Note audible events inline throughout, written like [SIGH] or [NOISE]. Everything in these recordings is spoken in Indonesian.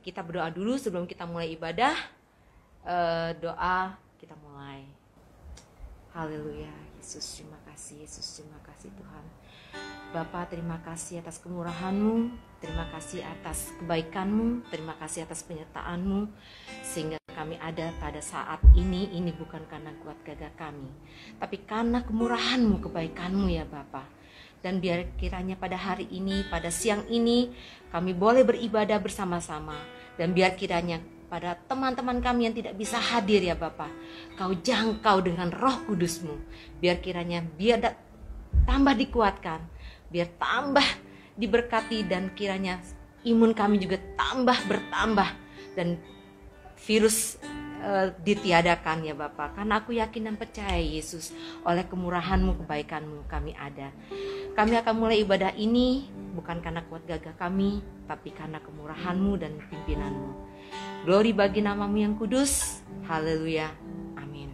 kita berdoa dulu sebelum kita mulai ibadah. Uh, doa kita mulai. Haleluya, Yesus terima kasih, Yesus terima kasih Tuhan. Bapa terima kasih atas kemurahanmu, terima kasih atas kebaikanmu, terima kasih atas penyertaanmu sehingga kami ada pada saat ini ini bukan karena kuat gagah kami tapi karena kemurahanmu kebaikanmu ya Bapak dan biar kiranya pada hari ini, pada siang ini kami boleh beribadah bersama-sama dan biar kiranya pada teman-teman kami yang tidak bisa hadir ya Bapak. Kau jangkau dengan roh kudusmu. Biar kiranya biar da- tambah dikuatkan. Biar tambah diberkati dan kiranya imun kami juga tambah bertambah. Dan virus di eh, ditiadakan ya Bapak karena aku yakin dan percaya Yesus oleh kemurahanmu kebaikanmu kami ada kami akan mulai ibadah ini bukan karena kuat gagah kami tapi karena kemurahanmu dan pimpinanmu glory bagi namamu yang kudus haleluya amin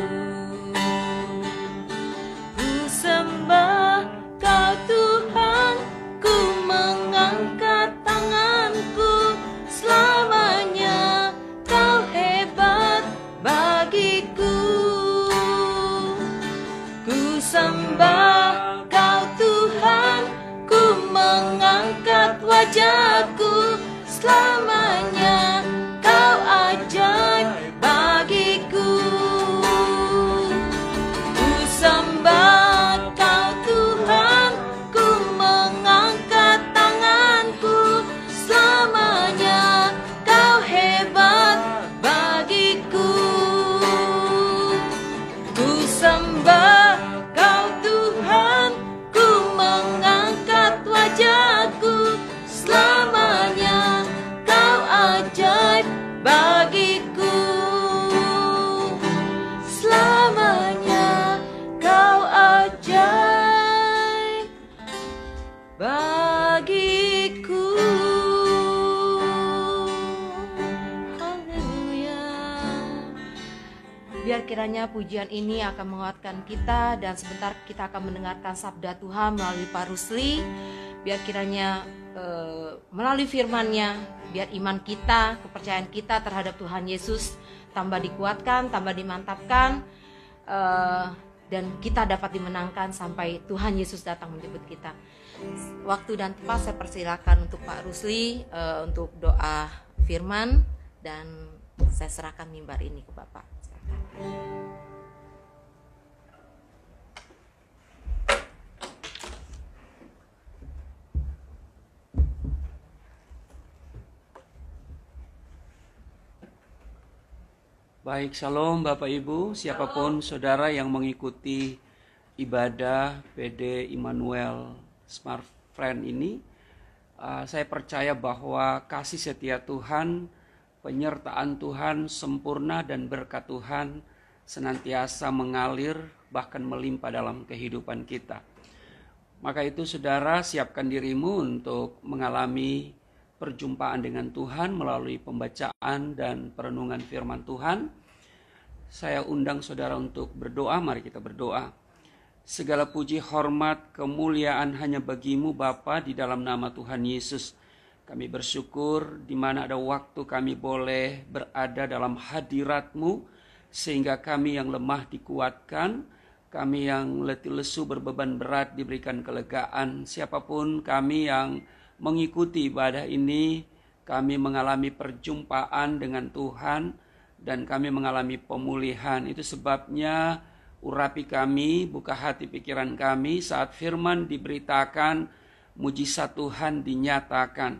just pujian ini akan menguatkan kita dan sebentar kita akan mendengarkan sabda Tuhan melalui Pak Rusli. Biar kiranya e, melalui firman-Nya, biar iman kita, kepercayaan kita terhadap Tuhan Yesus tambah dikuatkan, tambah dimantapkan. E, dan kita dapat dimenangkan sampai Tuhan Yesus datang menjemput kita. Waktu dan tempat saya persilakan untuk Pak Rusli e, untuk doa firman dan saya serahkan mimbar ini ke Bapak. you. Baik, shalom Bapak Ibu, siapapun saudara yang mengikuti ibadah PD Immanuel Smart Friend ini, uh, saya percaya bahwa kasih setia Tuhan, penyertaan Tuhan sempurna dan berkat Tuhan senantiasa mengalir bahkan melimpah dalam kehidupan kita. Maka itu saudara siapkan dirimu untuk mengalami perjumpaan dengan Tuhan melalui pembacaan dan perenungan firman Tuhan. Saya undang saudara untuk berdoa, mari kita berdoa. Segala puji, hormat, kemuliaan hanya bagimu Bapa di dalam nama Tuhan Yesus. Kami bersyukur di mana ada waktu kami boleh berada dalam hadiratmu sehingga kami yang lemah dikuatkan, kami yang letih lesu berbeban berat diberikan kelegaan, siapapun kami yang mengikuti ibadah ini, kami mengalami perjumpaan dengan Tuhan dan kami mengalami pemulihan. Itu sebabnya urapi kami, buka hati pikiran kami saat firman diberitakan, mujizat Tuhan dinyatakan.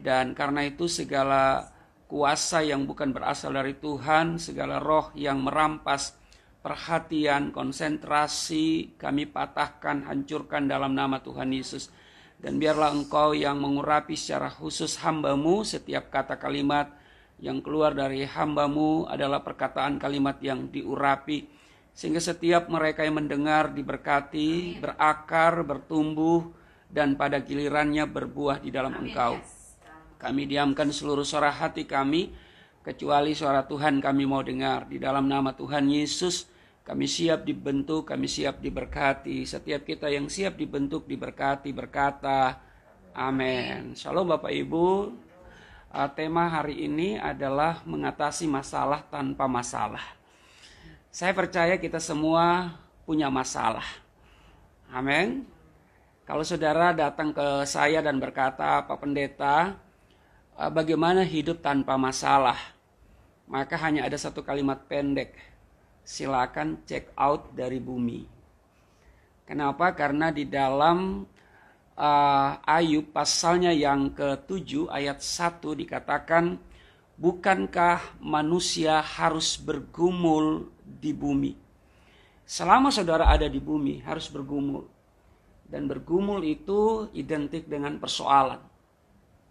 Dan karena itu segala kuasa yang bukan berasal dari Tuhan, segala roh yang merampas perhatian, konsentrasi, kami patahkan, hancurkan dalam nama Tuhan Yesus. Dan biarlah engkau yang mengurapi secara khusus hambamu setiap kata kalimat yang keluar dari hambamu adalah perkataan kalimat yang diurapi. Sehingga setiap mereka yang mendengar diberkati, berakar, bertumbuh, dan pada gilirannya berbuah di dalam engkau. Kami diamkan seluruh suara hati kami, kecuali suara Tuhan kami mau dengar. Di dalam nama Tuhan Yesus, kami siap dibentuk, kami siap diberkati. Setiap kita yang siap dibentuk, diberkati, berkata, Amin. Shalom Bapak Ibu. Uh, tema hari ini adalah mengatasi masalah tanpa masalah. Saya percaya kita semua punya masalah. Amin. Kalau saudara datang ke saya dan berkata, Pak Pendeta, uh, bagaimana hidup tanpa masalah? Maka hanya ada satu kalimat pendek, silakan check out dari bumi. Kenapa? Karena di dalam uh, Ayub pasalnya yang ke-7 ayat 1 dikatakan bukankah manusia harus bergumul di bumi? Selama saudara ada di bumi harus bergumul. Dan bergumul itu identik dengan persoalan.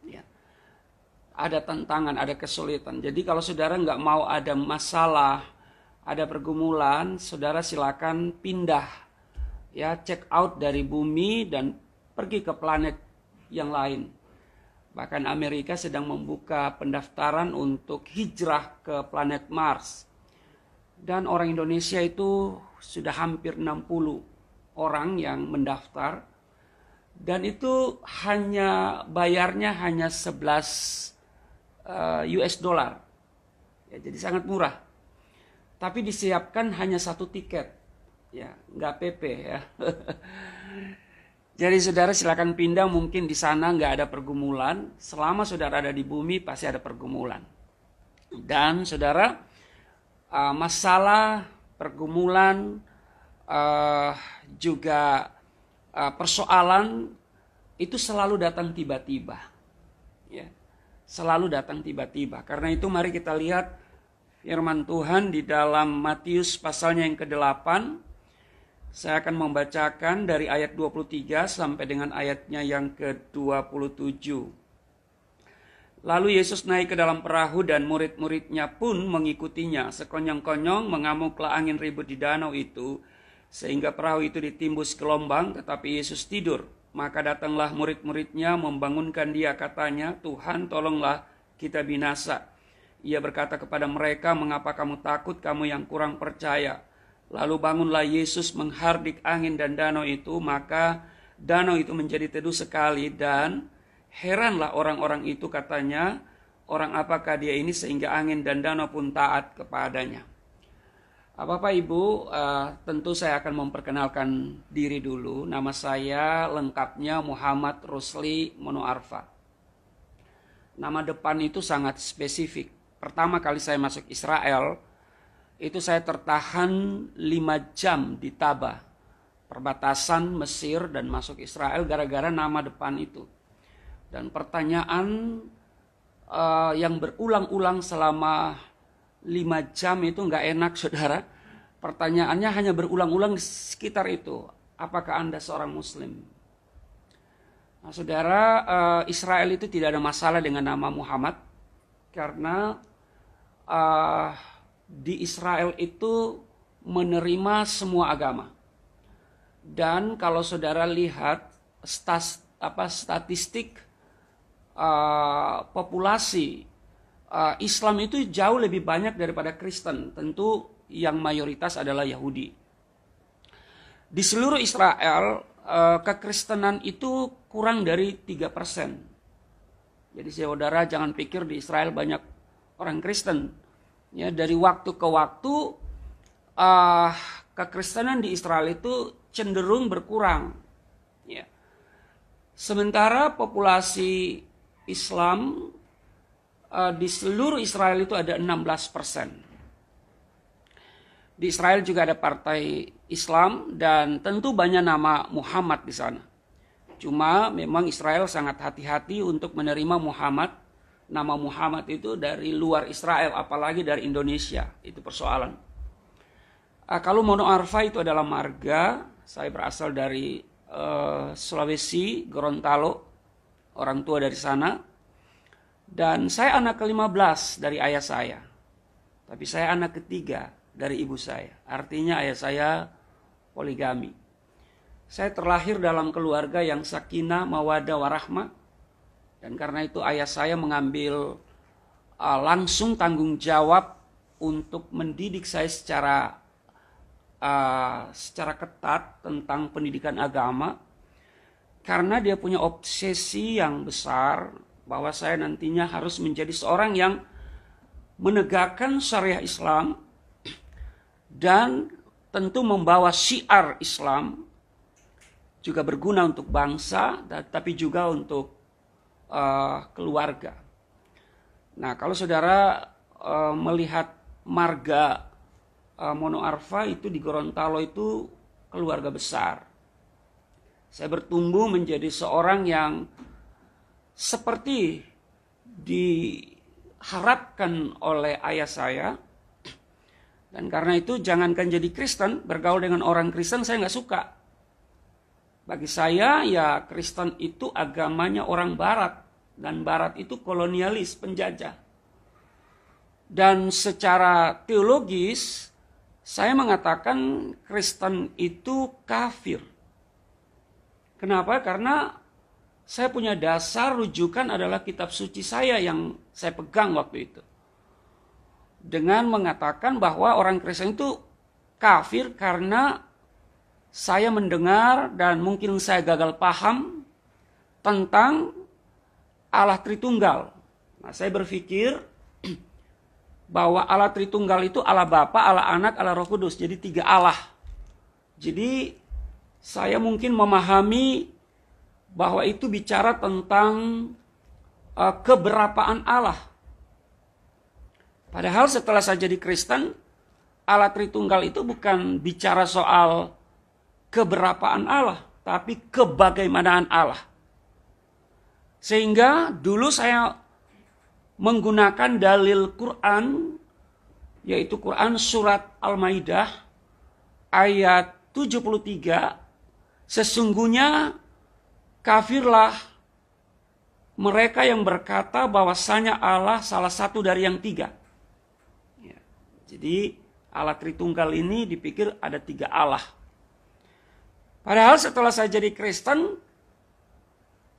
Ya ada tantangan, ada kesulitan. Jadi kalau saudara nggak mau ada masalah, ada pergumulan, saudara silakan pindah ya check out dari bumi dan pergi ke planet yang lain. Bahkan Amerika sedang membuka pendaftaran untuk hijrah ke planet Mars. Dan orang Indonesia itu sudah hampir 60 orang yang mendaftar. Dan itu hanya bayarnya hanya 11 eh, US dollar. Ya, jadi sangat murah tapi disiapkan hanya satu tiket ya nggak PP ya [LAUGHS] jadi saudara silakan pindah mungkin di sana nggak ada pergumulan selama saudara ada di bumi pasti ada pergumulan dan saudara eh, masalah pergumulan eh, juga eh, persoalan itu selalu datang tiba-tiba ya selalu datang tiba-tiba karena itu mari kita lihat firman Tuhan di dalam Matius pasalnya yang ke-8. Saya akan membacakan dari ayat 23 sampai dengan ayatnya yang ke-27. Lalu Yesus naik ke dalam perahu dan murid-muridnya pun mengikutinya. Sekonyong-konyong mengamuklah angin ribut di danau itu, sehingga perahu itu ditimbus gelombang, tetapi Yesus tidur. Maka datanglah murid-muridnya membangunkan dia katanya, Tuhan tolonglah kita binasa. Ia berkata kepada mereka, "Mengapa kamu takut, kamu yang kurang percaya?" Lalu bangunlah Yesus menghardik angin dan danau itu, maka danau itu menjadi teduh sekali dan heranlah orang-orang itu katanya, orang apakah dia ini sehingga angin dan danau pun taat kepadanya. Apa Bapak Ibu, uh, tentu saya akan memperkenalkan diri dulu. Nama saya lengkapnya Muhammad Rusli Monoarfa. Nama depan itu sangat spesifik pertama kali saya masuk Israel itu saya tertahan 5 jam di Tabah perbatasan Mesir dan masuk Israel gara-gara nama depan itu dan pertanyaan uh, yang berulang-ulang selama 5 jam itu nggak enak [LAUGHS] saudara pertanyaannya hanya berulang-ulang sekitar itu apakah anda seorang muslim nah, saudara uh, Israel itu tidak ada masalah dengan nama Muhammad karena uh, di Israel itu menerima semua agama. Dan kalau saudara lihat stas, apa, statistik uh, populasi uh, Islam itu jauh lebih banyak daripada Kristen. Tentu yang mayoritas adalah Yahudi. Di seluruh Israel, uh, kekristenan itu kurang dari tiga persen jadi saudara jangan pikir di Israel banyak orang Kristen. Ya dari waktu ke waktu uh, kekristenan di Israel itu cenderung berkurang. Ya. Sementara populasi Islam uh, di seluruh Israel itu ada 16 persen. Di Israel juga ada partai Islam dan tentu banyak nama Muhammad di sana. Cuma memang Israel sangat hati-hati untuk menerima Muhammad. Nama Muhammad itu dari luar Israel, apalagi dari Indonesia. Itu persoalan. Uh, kalau Mono Arfa itu adalah marga, saya berasal dari uh, Sulawesi, Gorontalo, orang tua dari sana. Dan saya anak ke-15 dari ayah saya. Tapi saya anak ketiga dari ibu saya. Artinya ayah saya poligami. Saya terlahir dalam keluarga yang sakinah, mawadah, warahmah. Dan karena itu ayah saya mengambil uh, langsung tanggung jawab untuk mendidik saya secara uh, secara ketat tentang pendidikan agama karena dia punya obsesi yang besar bahwa saya nantinya harus menjadi seorang yang menegakkan syariah Islam dan tentu membawa syiar Islam juga berguna untuk bangsa, tapi juga untuk uh, keluarga. Nah, kalau saudara uh, melihat marga uh, Mono Arfa itu di Gorontalo itu keluarga besar. Saya bertumbuh menjadi seorang yang seperti diharapkan oleh ayah saya. Dan karena itu jangankan jadi Kristen, bergaul dengan orang Kristen saya nggak suka bagi saya ya Kristen itu agamanya orang barat dan barat itu kolonialis penjajah. Dan secara teologis saya mengatakan Kristen itu kafir. Kenapa? Karena saya punya dasar rujukan adalah kitab suci saya yang saya pegang waktu itu. Dengan mengatakan bahwa orang Kristen itu kafir karena saya mendengar dan mungkin saya gagal paham tentang Allah Tritunggal. Nah, saya berpikir [CLEARS THROAT] bahwa Allah Tritunggal itu Allah Bapa, Allah Anak, Allah Roh Kudus. Jadi tiga Allah. Jadi saya mungkin memahami bahwa itu bicara tentang uh, keberapaan Allah. Padahal setelah saya jadi Kristen, Allah Tritunggal itu bukan bicara soal keberapaan Allah, tapi kebagaimanaan Allah. Sehingga dulu saya menggunakan dalil Quran yaitu Quran surat Al-Maidah ayat 73 sesungguhnya kafirlah mereka yang berkata bahwasanya Allah salah satu dari yang tiga. Ya, jadi Allah Tritunggal ini dipikir ada tiga Allah Padahal setelah saya jadi Kristen,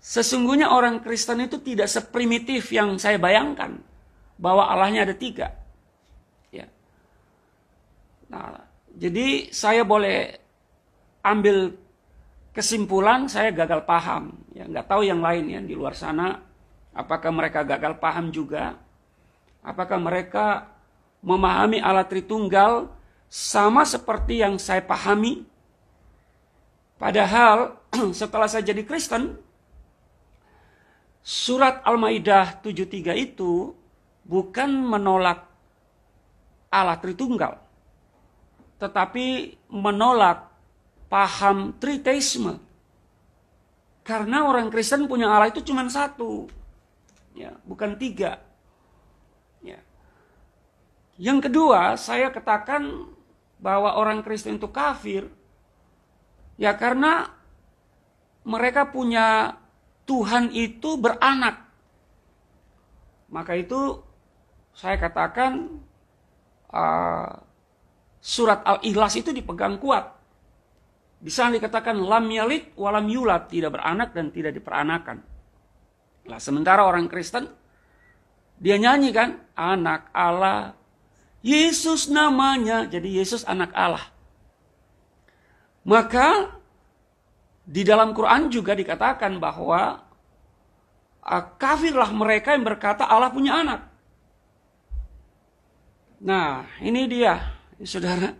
sesungguhnya orang Kristen itu tidak seprimitif yang saya bayangkan. Bahwa Allahnya ada tiga. Ya. Nah, jadi saya boleh ambil kesimpulan saya gagal paham. Ya, nggak tahu yang lain ya di luar sana. Apakah mereka gagal paham juga? Apakah mereka memahami Allah Tritunggal sama seperti yang saya pahami Padahal [CLEARS THROAT] setelah saya jadi Kristen, surat Al-Maidah 73 itu bukan menolak Allah Tritunggal, tetapi menolak paham triteisme. Karena orang Kristen punya Allah itu cuma satu, ya, bukan tiga. Ya. Yang kedua, saya katakan bahwa orang Kristen itu kafir Ya karena mereka punya Tuhan itu beranak. Maka itu saya katakan uh, surat Al-Ikhlas itu dipegang kuat. Di sana dikatakan lam yalid walam yulat, tidak beranak dan tidak diperanakan. Nah, sementara orang Kristen dia nyanyi kan anak Allah Yesus namanya. Jadi Yesus anak Allah. Maka di dalam Quran juga dikatakan bahwa ah, kafirlah mereka yang berkata Allah punya anak. Nah, ini dia, saudara.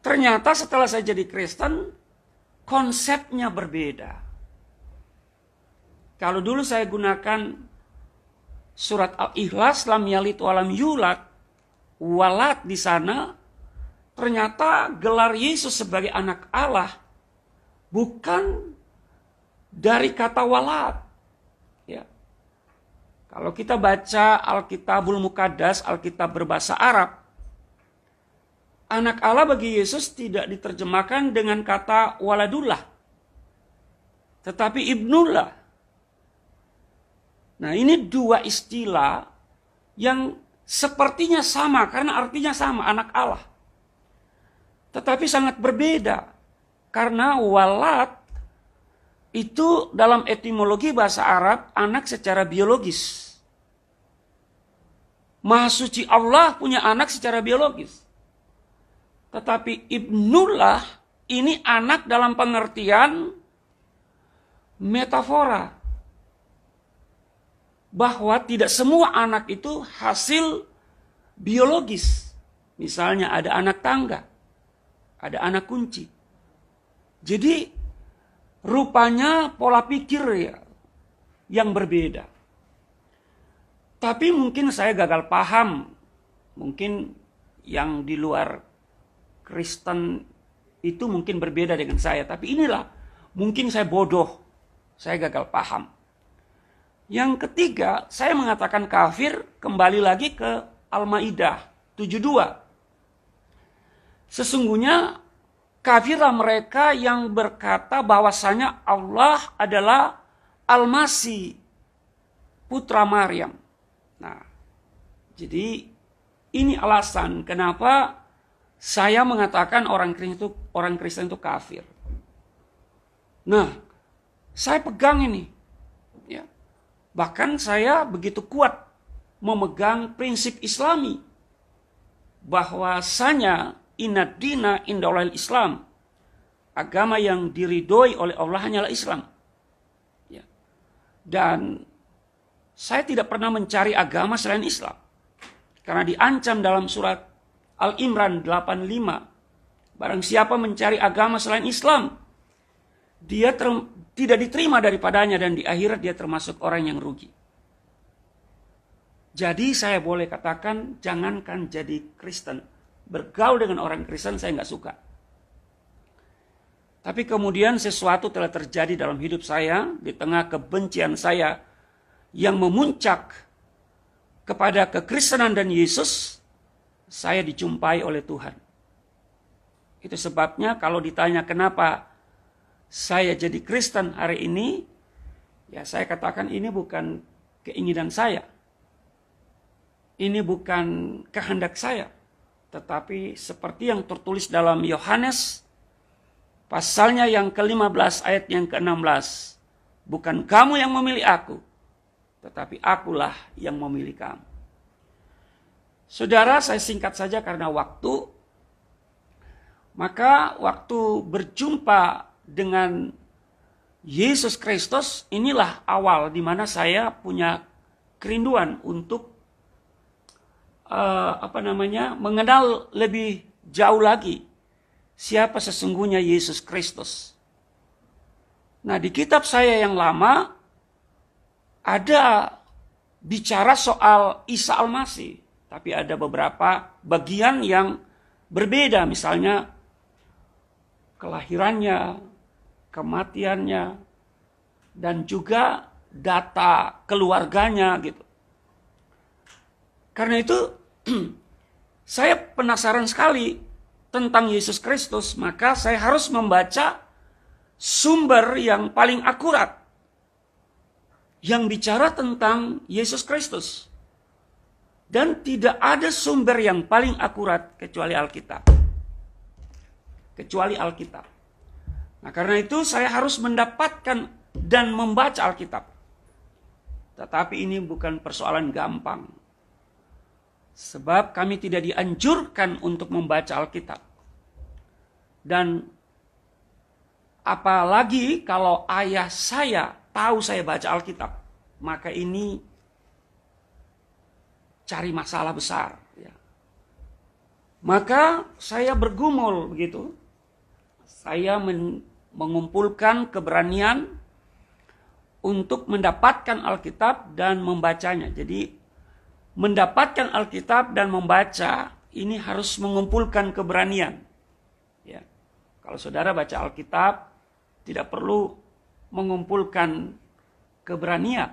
Ternyata setelah saya jadi Kristen, konsepnya berbeda. Kalau dulu saya gunakan surat Al-Ikhlas, lam yalit walam yulat, walat di sana ternyata gelar Yesus sebagai anak Allah bukan dari kata walad. Ya. Kalau kita baca Alkitabul Mukadas, Alkitab berbahasa Arab, anak Allah bagi Yesus tidak diterjemahkan dengan kata waladullah, tetapi ibnullah. Nah ini dua istilah yang sepertinya sama karena artinya sama anak Allah. Tetapi sangat berbeda. Karena walad itu dalam etimologi bahasa Arab anak secara biologis. Maha suci Allah punya anak secara biologis. Tetapi Ibnullah ini anak dalam pengertian metafora. Bahwa tidak semua anak itu hasil biologis. Misalnya ada anak tangga ada anak kunci. Jadi rupanya pola pikir ya yang berbeda. Tapi mungkin saya gagal paham. Mungkin yang di luar Kristen itu mungkin berbeda dengan saya. Tapi inilah mungkin saya bodoh. Saya gagal paham. Yang ketiga, saya mengatakan kafir kembali lagi ke Al-Maidah 72 Sesungguhnya kafirlah mereka yang berkata bahwasanya Allah adalah Al-Masih putra Maryam. Nah, jadi ini alasan kenapa saya mengatakan orang Kristen itu orang Kristen itu kafir. Nah, saya pegang ini. Ya. Bahkan saya begitu kuat memegang prinsip Islami bahwasanya Inna dina Islam. Agama yang diridhoi oleh Allah hanyalah Islam. Ya. Dan saya tidak pernah mencari agama selain Islam. Karena diancam dalam surat Al-Imran 85. Barang siapa mencari agama selain Islam, dia ter, tidak diterima daripadanya dan di akhirat dia termasuk orang yang rugi. Jadi saya boleh katakan jangankan jadi Kristen, bergaul dengan orang Kristen saya nggak suka. Tapi kemudian sesuatu telah terjadi dalam hidup saya di tengah kebencian saya yang memuncak kepada kekristenan dan Yesus, saya dijumpai oleh Tuhan. Itu sebabnya kalau ditanya kenapa saya jadi Kristen hari ini, ya saya katakan ini bukan keinginan saya. Ini bukan kehendak saya tetapi seperti yang tertulis dalam Yohanes pasalnya yang ke-15 ayat yang ke-16. Bukan kamu yang memilih aku, tetapi akulah yang memilih kamu. Saudara, saya singkat saja karena waktu. Maka waktu berjumpa dengan Yesus Kristus inilah awal di mana saya punya kerinduan untuk uh, apa namanya mengenal lebih jauh lagi siapa sesungguhnya Yesus Kristus. Nah di kitab saya yang lama ada bicara soal Isa al Tapi ada beberapa bagian yang berbeda. Misalnya kelahirannya, kematiannya, dan juga data keluarganya gitu. Karena itu [CLEARS THROAT] saya penasaran sekali tentang Yesus Kristus, maka saya harus membaca sumber yang paling akurat yang bicara tentang Yesus Kristus. Dan tidak ada sumber yang paling akurat kecuali Alkitab. Kecuali Alkitab. Nah, karena itu saya harus mendapatkan dan membaca Alkitab. Tetapi ini bukan persoalan gampang. Sebab kami tidak dianjurkan untuk membaca Alkitab. Dan apalagi kalau ayah saya tahu saya baca Alkitab, maka ini cari masalah besar. Ya. Maka saya bergumul begitu. Saya mengumpulkan keberanian untuk mendapatkan Alkitab dan membacanya. Jadi mendapatkan Alkitab dan membaca ini harus mengumpulkan keberanian. Ya. Kalau saudara baca Alkitab tidak perlu mengumpulkan keberanian.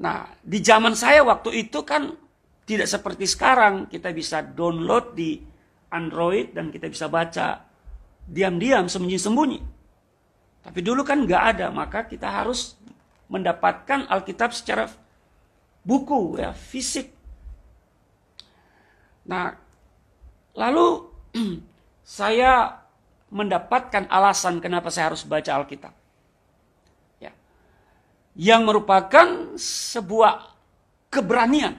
Nah, di zaman saya waktu itu kan tidak seperti sekarang kita bisa download di Android dan kita bisa baca diam-diam sembunyi-sembunyi. Tapi dulu kan nggak ada, maka kita harus mendapatkan Alkitab secara buku ya fisik. Nah, lalu [CLEARS THROAT] saya mendapatkan alasan kenapa saya harus baca Alkitab. Ya. Yang merupakan sebuah keberanian.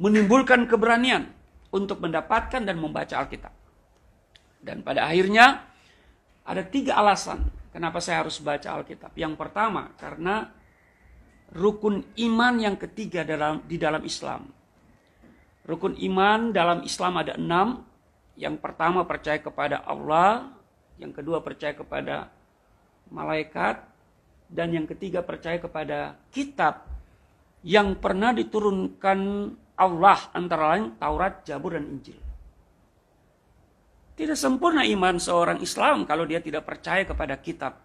Menimbulkan keberanian untuk mendapatkan dan membaca Alkitab. Dan pada akhirnya ada tiga alasan kenapa saya harus baca Alkitab. Yang pertama karena rukun iman yang ketiga dalam di dalam Islam. Rukun iman dalam Islam ada enam. Yang pertama percaya kepada Allah, yang kedua percaya kepada malaikat, dan yang ketiga percaya kepada kitab yang pernah diturunkan Allah antara lain Taurat, Jabur, dan Injil. Tidak sempurna iman seorang Islam kalau dia tidak percaya kepada kitab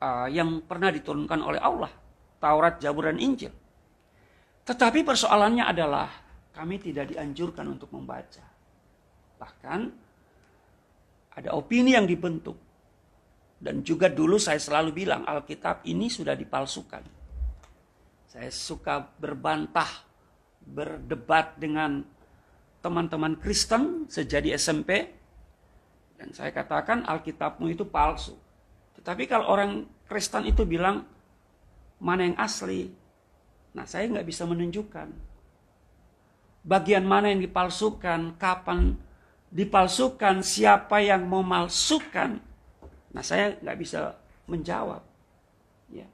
Eh, yang pernah diturunkan oleh Allah, Taurat, Jaburan dan Injil. Tetapi persoalannya adalah kami tidak dianjurkan untuk membaca. Bahkan ada opini yang dibentuk. Dan juga dulu saya selalu bilang Alkitab ini sudah dipalsukan. Saya suka berbantah, berdebat dengan teman-teman Kristen sejadi SMP. Dan saya katakan Alkitabmu itu palsu tetapi kalau orang Kristen itu bilang mana yang asli, nah saya nggak bisa menunjukkan bagian mana yang dipalsukan, kapan dipalsukan, siapa yang memalsukan. Nah saya nggak bisa menjawab. Ya.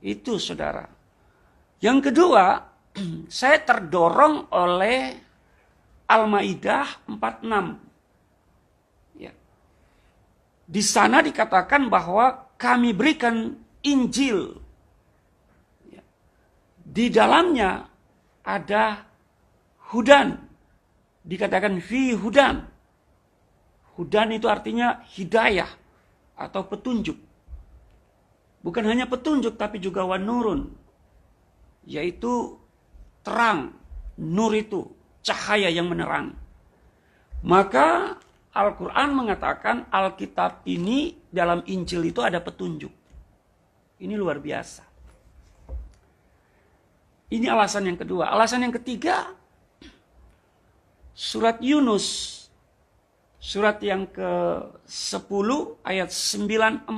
Itu saudara. Yang kedua, [CLEARS THROAT] saya terdorong oleh Al-Maidah 46 di sana dikatakan bahwa kami berikan Injil. Ya. Di dalamnya ada hudan. Dikatakan fi hudan. Hudan itu artinya hidayah atau petunjuk. Bukan hanya petunjuk tapi juga wanurun. Yaitu terang, nur itu, cahaya yang menerang. Maka Al-Quran mengatakan Alkitab ini dalam Injil itu ada petunjuk. Ini luar biasa. Ini alasan yang kedua. Alasan yang ketiga, surat Yunus, surat yang ke-10 ayat 94.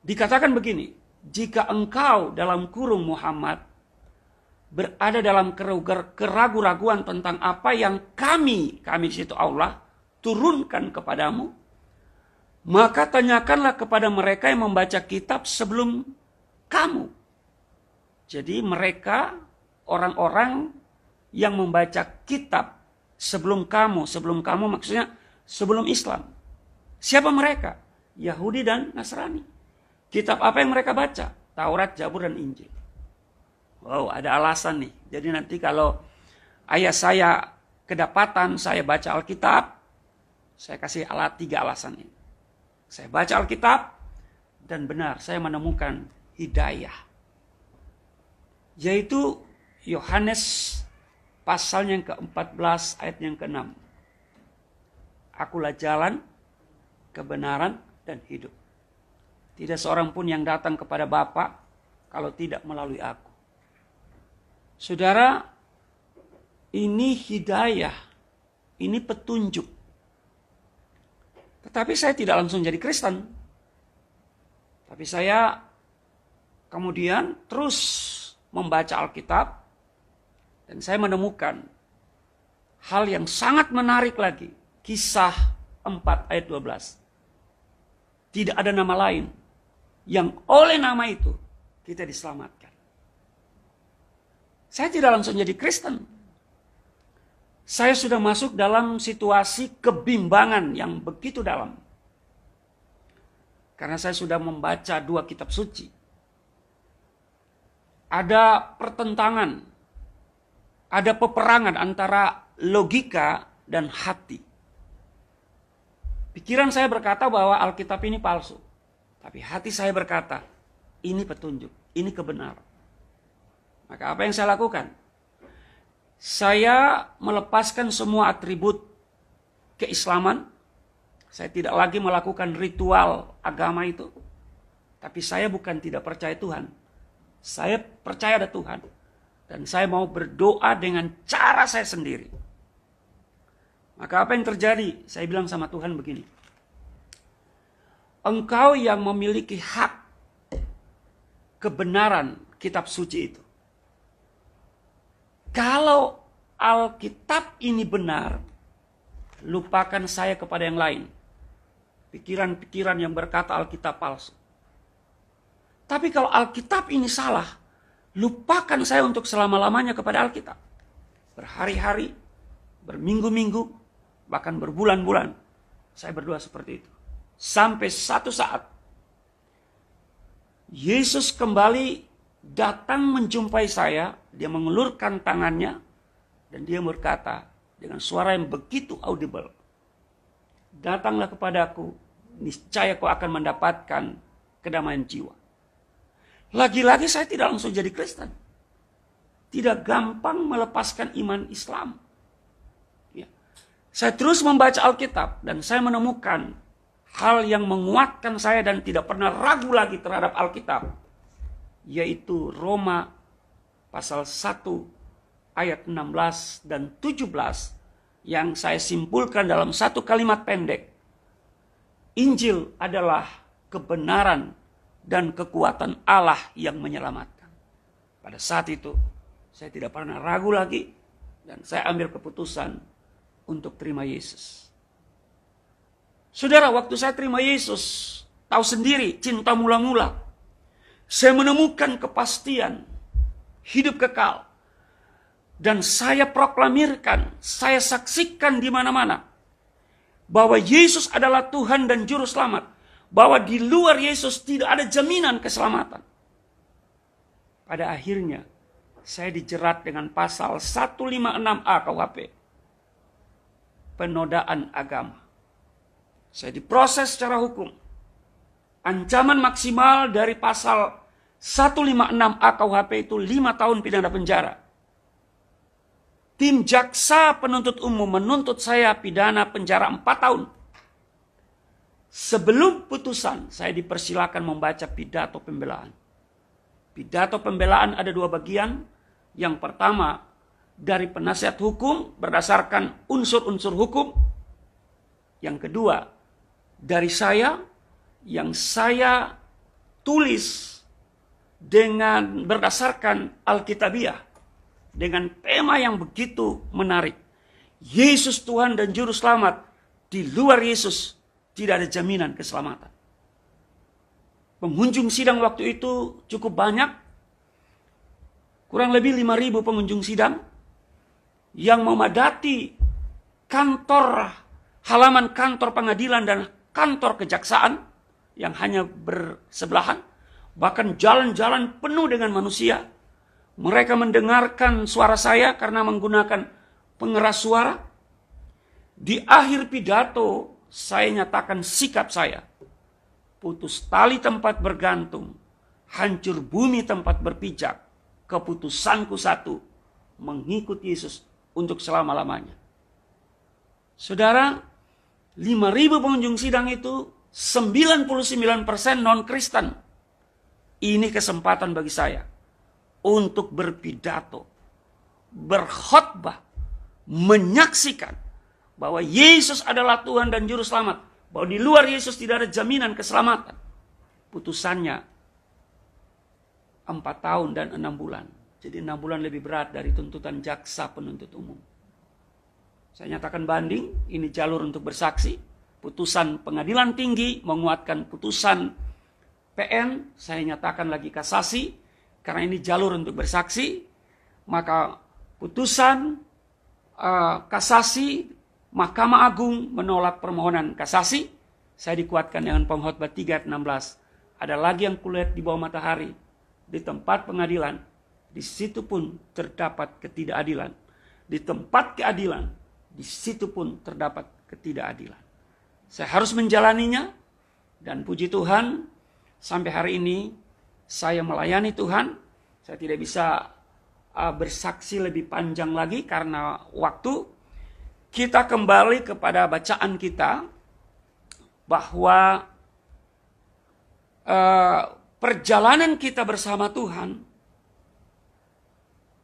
Dikatakan begini, jika engkau dalam kurung Muhammad berada dalam keraguan keraguan tentang apa yang kami, kami di situ Allah, turunkan kepadamu, maka tanyakanlah kepada mereka yang membaca kitab sebelum kamu. Jadi mereka orang-orang yang membaca kitab sebelum kamu, sebelum kamu maksudnya sebelum Islam. Siapa mereka? Yahudi dan Nasrani. Kitab apa yang mereka baca? Taurat, Jabur, dan Injil. Wow, ada alasan nih. Jadi nanti kalau ayah saya kedapatan saya baca Alkitab, saya kasih alat tiga alasan ini. Saya baca Alkitab dan benar saya menemukan hidayah. Yaitu Yohanes pasal yang ke-14 ayat yang ke-6. Akulah jalan, kebenaran, dan hidup. Tidak seorang pun yang datang kepada Bapa kalau tidak melalui aku. Saudara, ini hidayah, ini petunjuk. Tetapi saya tidak langsung jadi Kristen. Tapi saya kemudian terus membaca Alkitab dan saya menemukan hal yang sangat menarik lagi. Kisah 4 ayat 12. Tidak ada nama lain yang oleh nama itu kita diselamatkan. Saya tidak langsung jadi Kristen. Saya sudah masuk dalam situasi kebimbangan yang begitu dalam. Karena saya sudah membaca dua kitab suci. Ada pertentangan, ada peperangan antara logika dan hati. Pikiran saya berkata bahwa Alkitab ini palsu. Tapi hati saya berkata, ini petunjuk, ini kebenaran. Maka apa yang saya lakukan? Saya melepaskan semua atribut keislaman. Saya tidak lagi melakukan ritual agama itu. Tapi saya bukan tidak percaya Tuhan. Saya percaya ada Tuhan. Dan saya mau berdoa dengan cara saya sendiri. Maka apa yang terjadi? Saya bilang sama Tuhan begini. Engkau yang memiliki hak kebenaran kitab suci itu. Kalau Alkitab ini benar, lupakan saya kepada yang lain. Pikiran-pikiran yang berkata Alkitab palsu. Tapi kalau Alkitab ini salah, lupakan saya untuk selama-lamanya kepada Alkitab. Berhari-hari, berminggu-minggu, bahkan berbulan-bulan. Saya berdoa seperti itu. Sampai satu saat, Yesus kembali datang menjumpai saya, dia mengelurkan tangannya, dan dia berkata dengan suara yang begitu audible, Datanglah kepadaku, niscaya kau akan mendapatkan kedamaian jiwa. Lagi-lagi saya tidak langsung jadi Kristen. Tidak gampang melepaskan iman Islam. Ya. Saya terus membaca Alkitab dan saya menemukan hal yang menguatkan saya dan tidak pernah ragu lagi terhadap Alkitab yaitu Roma pasal 1 ayat 16 dan 17 yang saya simpulkan dalam satu kalimat pendek. Injil adalah kebenaran dan kekuatan Allah yang menyelamatkan. Pada saat itu, saya tidak pernah ragu lagi dan saya ambil keputusan untuk terima Yesus. Saudara, waktu saya terima Yesus, tahu sendiri cinta mula-mula saya menemukan kepastian hidup kekal. Dan saya proklamirkan, saya saksikan di mana-mana bahwa Yesus adalah Tuhan dan juru selamat, bahwa di luar Yesus tidak ada jaminan keselamatan. Pada akhirnya saya dijerat dengan pasal 156A KUHP. Penodaan agama. Saya diproses secara hukum. Ancaman maksimal dari pasal 156 AKUHP itu 5 tahun pidana penjara. Tim jaksa penuntut umum menuntut saya pidana penjara 4 tahun. Sebelum putusan, saya dipersilakan membaca pidato pembelaan. Pidato pembelaan ada dua bagian. Yang pertama, dari penasihat hukum berdasarkan unsur-unsur hukum. Yang kedua, dari saya yang saya tulis dengan berdasarkan Alkitabiah dengan tema yang begitu menarik. Yesus Tuhan dan Juru Selamat. Di luar Yesus tidak ada jaminan keselamatan. Pengunjung sidang waktu itu cukup banyak. Kurang lebih 5.000 pengunjung sidang yang memadati kantor halaman kantor pengadilan dan kantor kejaksaan yang hanya bersebelahan bahkan jalan-jalan penuh dengan manusia. Mereka mendengarkan suara saya karena menggunakan pengeras suara. Di akhir pidato, saya nyatakan sikap saya. Putus tali tempat bergantung, hancur bumi tempat berpijak. Keputusanku satu, mengikut Yesus untuk selama-lamanya. Saudara, 5.000 pengunjung sidang itu 99% non-Kristen ini kesempatan bagi saya untuk berpidato, berkhotbah, menyaksikan bahwa Yesus adalah Tuhan dan Juru Selamat. Bahwa di luar Yesus tidak ada jaminan keselamatan. Putusannya empat tahun dan enam bulan. Jadi enam bulan lebih berat dari tuntutan jaksa penuntut umum. Saya nyatakan banding, ini jalur untuk bersaksi. Putusan pengadilan tinggi menguatkan putusan PN, saya nyatakan lagi kasasi, karena ini jalur untuk bersaksi, maka putusan uh, kasasi Mahkamah Agung menolak permohonan kasasi, saya dikuatkan dengan pengkhotbah 3 16. Ada lagi yang kulihat di bawah matahari, di tempat pengadilan, di situ pun terdapat ketidakadilan. Di tempat keadilan, di situ pun terdapat ketidakadilan. Saya harus menjalaninya, dan puji Tuhan, sampai hari ini saya melayani Tuhan. Saya tidak bisa uh, bersaksi lebih panjang lagi karena waktu. Kita kembali kepada bacaan kita bahwa uh, perjalanan kita bersama Tuhan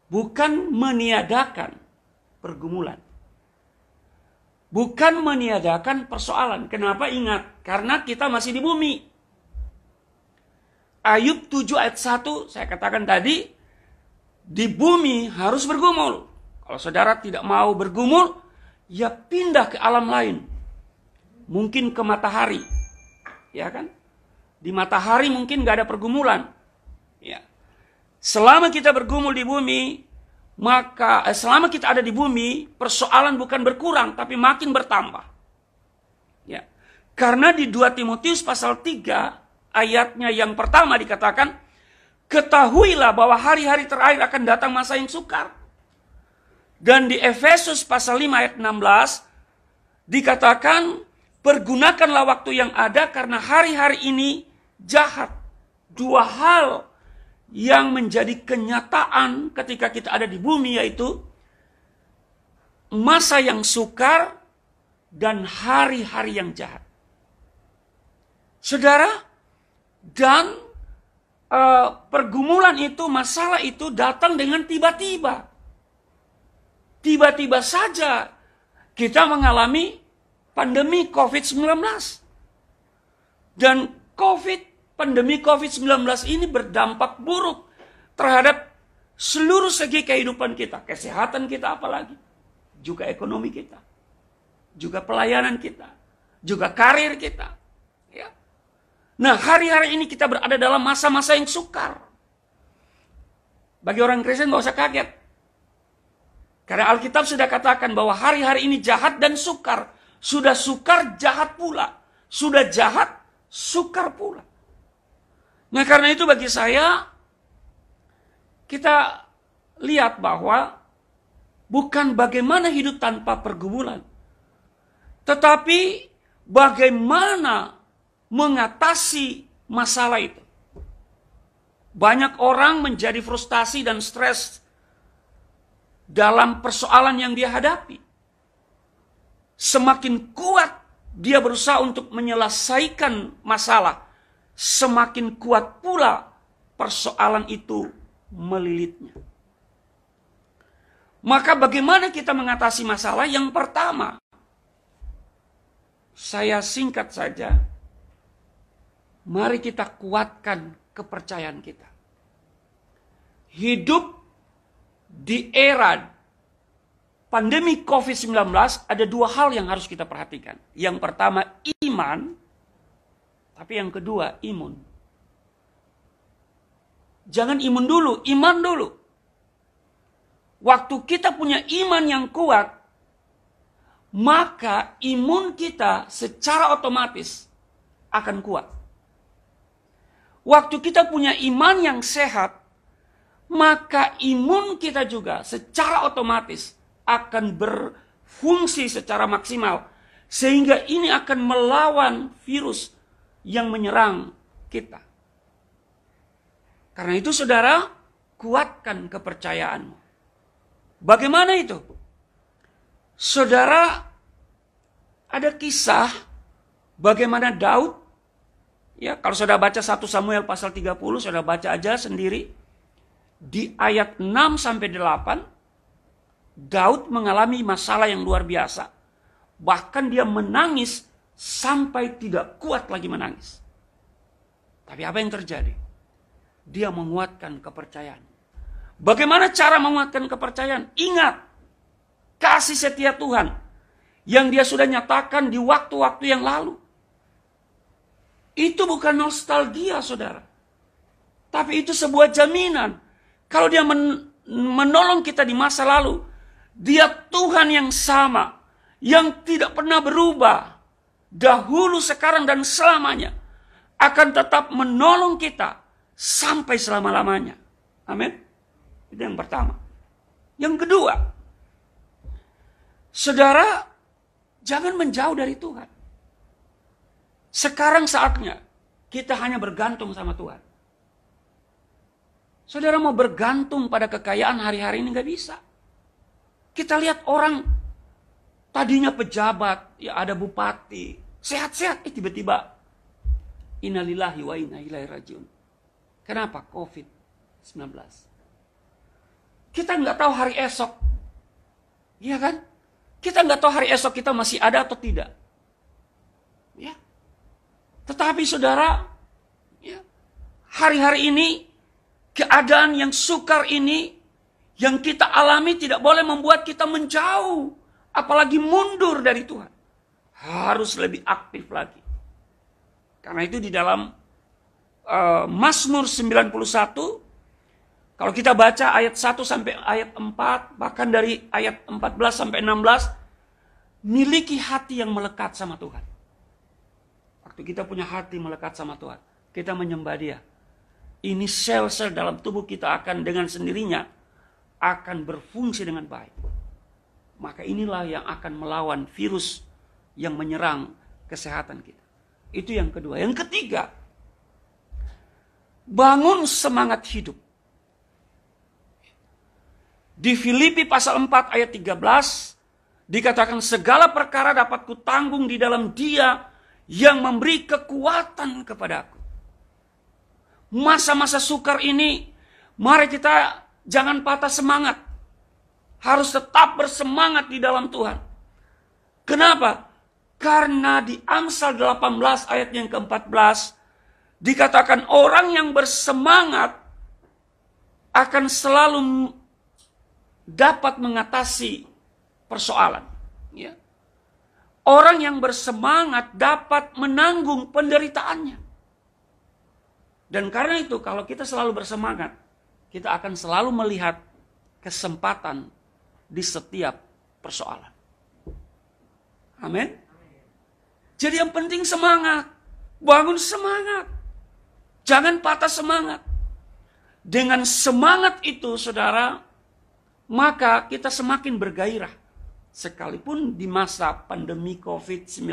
bukan meniadakan pergumulan. Bukan meniadakan persoalan. Kenapa ingat? Karena kita masih di bumi. Ayub 7 ayat 1 saya katakan tadi di bumi harus bergumul. Kalau saudara tidak mau bergumul, ya pindah ke alam lain. Mungkin ke matahari. Ya kan? Di matahari mungkin gak ada pergumulan. Ya. Selama kita bergumul di bumi, maka eh, selama kita ada di bumi, persoalan bukan berkurang tapi makin bertambah. Ya. Karena di 2 Timotius pasal 3 ayatnya yang pertama dikatakan, ketahuilah bahwa hari-hari terakhir akan datang masa yang sukar. Dan di Efesus pasal 5 ayat 16 dikatakan, pergunakanlah waktu yang ada karena hari-hari ini jahat. Dua hal yang menjadi kenyataan ketika kita ada di bumi yaitu masa yang sukar dan hari-hari yang jahat. Saudara, dan uh, pergumulan itu, masalah itu datang dengan tiba-tiba. Tiba-tiba saja kita mengalami pandemi COVID-19. Dan COVID, pandemi COVID-19 ini berdampak buruk terhadap seluruh segi kehidupan kita. Kesehatan kita apalagi. Juga ekonomi kita. Juga pelayanan kita. Juga karir kita. Ya. Nah, hari-hari ini kita berada dalam masa-masa yang sukar. Bagi orang Kristen nggak usah kaget. Karena Alkitab sudah katakan bahwa hari-hari ini jahat dan sukar. Sudah sukar, jahat pula. Sudah jahat, sukar pula. Nah karena itu bagi saya, kita lihat bahwa bukan bagaimana hidup tanpa pergumulan. Tetapi bagaimana mengatasi masalah itu. Banyak orang menjadi frustasi dan stres dalam persoalan yang dia hadapi. Semakin kuat dia berusaha untuk menyelesaikan masalah, semakin kuat pula persoalan itu melilitnya. Maka bagaimana kita mengatasi masalah? Yang pertama, saya singkat saja, Mari kita kuatkan kepercayaan kita. Hidup di era pandemi COVID-19 ada dua hal yang harus kita perhatikan. Yang pertama iman, tapi yang kedua imun. Jangan imun dulu, iman dulu. Waktu kita punya iman yang kuat, maka imun kita secara otomatis akan kuat. Waktu kita punya iman yang sehat, maka imun kita juga secara otomatis akan berfungsi secara maksimal. Sehingga ini akan melawan virus yang menyerang kita. Karena itu saudara, kuatkan kepercayaanmu. Bagaimana itu? Saudara, ada kisah bagaimana Daud Ya, kalau sudah baca 1 Samuel pasal 30, sudah baca aja sendiri. Di ayat 6 sampai 8, Daud mengalami masalah yang luar biasa. Bahkan dia menangis sampai tidak kuat lagi menangis. Tapi apa yang terjadi? Dia menguatkan kepercayaan. Bagaimana cara menguatkan kepercayaan? Ingat, kasih setia Tuhan yang dia sudah nyatakan di waktu-waktu yang lalu. Itu bukan nostalgia, saudara. Tapi itu sebuah jaminan. Kalau dia menolong kita di masa lalu, dia Tuhan yang sama, yang tidak pernah berubah. Dahulu, sekarang, dan selamanya. Akan tetap menolong kita sampai selama-lamanya. Amin. Itu yang pertama. Yang kedua, saudara, jangan menjauh dari Tuhan. Sekarang saatnya kita hanya bergantung sama Tuhan. Saudara mau bergantung pada kekayaan hari-hari ini nggak bisa. Kita lihat orang tadinya pejabat, ya ada bupati, sehat-sehat, eh tiba-tiba innalillahi wa inna ilaihi rajiun. Kenapa? COVID-19. Kita nggak tahu hari esok. Iya kan? Kita nggak tahu hari esok kita masih ada atau tidak. Ya, tetapi saudara, ya, hari-hari ini keadaan yang sukar ini yang kita alami tidak boleh membuat kita menjauh, apalagi mundur dari Tuhan. Harus lebih aktif lagi. Karena itu di dalam uh, Mazmur 91 kalau kita baca ayat 1 sampai ayat 4, bahkan dari ayat 14 sampai 16, miliki hati yang melekat sama Tuhan waktu kita punya hati melekat sama Tuhan, kita menyembah Dia, ini sel-sel dalam tubuh kita akan dengan sendirinya akan berfungsi dengan baik. Maka inilah yang akan melawan virus yang menyerang kesehatan kita. Itu yang kedua. Yang ketiga, bangun semangat hidup. Di Filipi pasal 4 ayat 13 dikatakan segala perkara dapat kutanggung di dalam Dia yang memberi kekuatan kepadaku. Masa-masa sukar ini, mari kita jangan patah semangat. Harus tetap bersemangat di dalam Tuhan. Kenapa? Karena di Amsal 18 ayat yang ke-14 dikatakan orang yang bersemangat akan selalu dapat mengatasi persoalan. Ya. Orang yang bersemangat dapat menanggung penderitaannya. Dan karena itu kalau kita selalu bersemangat, kita akan selalu melihat kesempatan di setiap persoalan. Amin. Jadi yang penting semangat. Bangun semangat. Jangan patah semangat. Dengan semangat itu, saudara, maka kita semakin bergairah sekalipun di masa pandemi COVID-19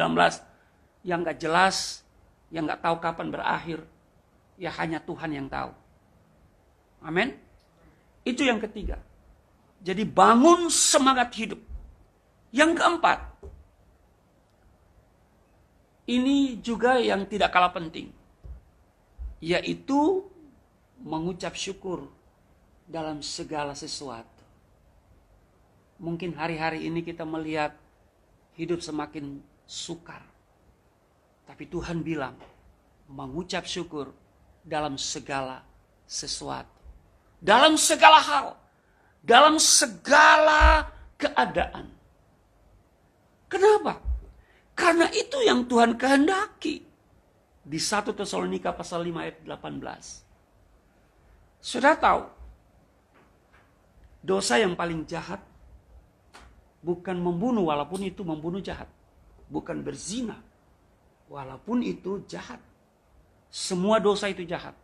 yang nggak jelas, yang nggak tahu kapan berakhir, ya hanya Tuhan yang tahu. Amin. Itu yang ketiga. Jadi bangun semangat hidup. Yang keempat, ini juga yang tidak kalah penting, yaitu mengucap syukur dalam segala sesuatu mungkin hari-hari ini kita melihat hidup semakin sukar. Tapi Tuhan bilang, mengucap syukur dalam segala sesuatu. Dalam segala hal. Dalam segala keadaan. Kenapa? Karena itu yang Tuhan kehendaki. Di 1 Tesalonika pasal 5 ayat 18. Sudah tahu, dosa yang paling jahat Bukan membunuh walaupun itu membunuh jahat. Bukan berzina walaupun itu jahat. Semua dosa itu jahat.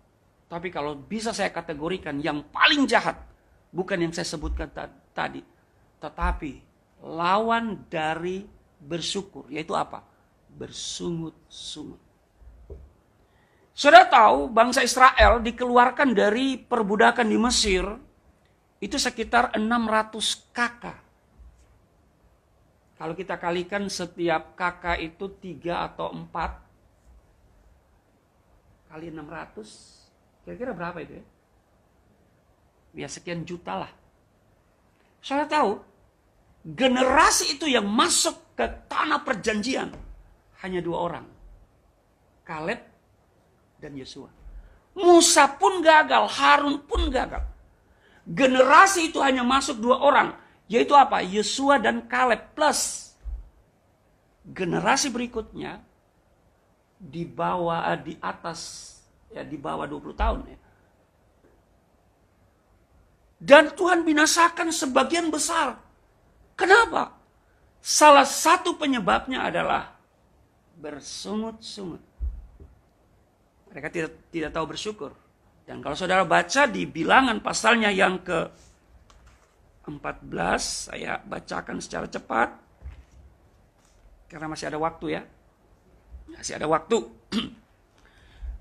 Tapi kalau bisa saya kategorikan yang paling jahat bukan yang saya sebutkan tadi, tetapi lawan dari bersyukur yaitu apa? Bersungut-sungut. Sudah tahu bangsa Israel dikeluarkan dari perbudakan di Mesir itu sekitar 600 kakak. Kalau kita kalikan setiap kakak itu 3 atau 4 kali 600 kira-kira berapa itu ya? Ya sekian juta lah. Saya tahu generasi itu yang masuk ke tanah perjanjian hanya dua orang. Kaleb dan Yosua. Musa pun gagal, Harun pun gagal. Generasi itu hanya masuk dua orang yaitu apa? Yesua dan Kaleb plus generasi berikutnya di bawah eh, di atas ya di bawah 20 tahun ya. Dan Tuhan binasakan sebagian besar. Kenapa? Salah satu penyebabnya adalah bersungut-sungut. Mereka tidak tidak tahu bersyukur. Dan kalau saudara baca di bilangan pasalnya yang ke 14 saya bacakan secara cepat karena masih ada waktu ya. Masih ada waktu. [CLEARS THROAT]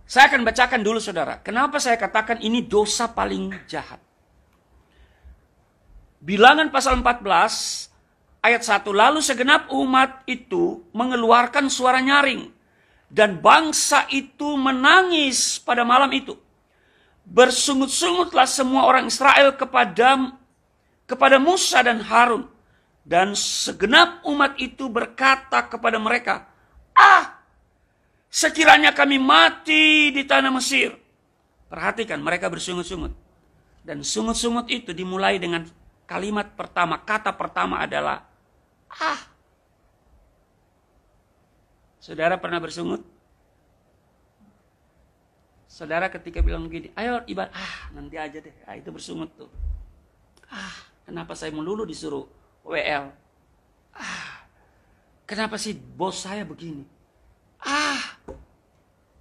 saya akan bacakan dulu Saudara. Kenapa saya katakan ini dosa paling jahat? Bilangan pasal 14 ayat 1 lalu segenap umat itu mengeluarkan suara nyaring dan bangsa itu menangis pada malam itu. Bersungut-sungutlah semua orang Israel kepada kepada Musa dan Harun. Dan segenap umat itu berkata kepada mereka, Ah, sekiranya kami mati di tanah Mesir. Perhatikan, mereka bersungut-sungut. Dan sungut-sungut itu dimulai dengan kalimat pertama, kata pertama adalah, Ah. Saudara pernah bersungut? Saudara ketika bilang begini, ayo ibarat ah nanti aja deh, ah, itu bersungut tuh. Ah, Kenapa saya melulu disuruh WL? Ah, kenapa sih bos saya begini? Ah,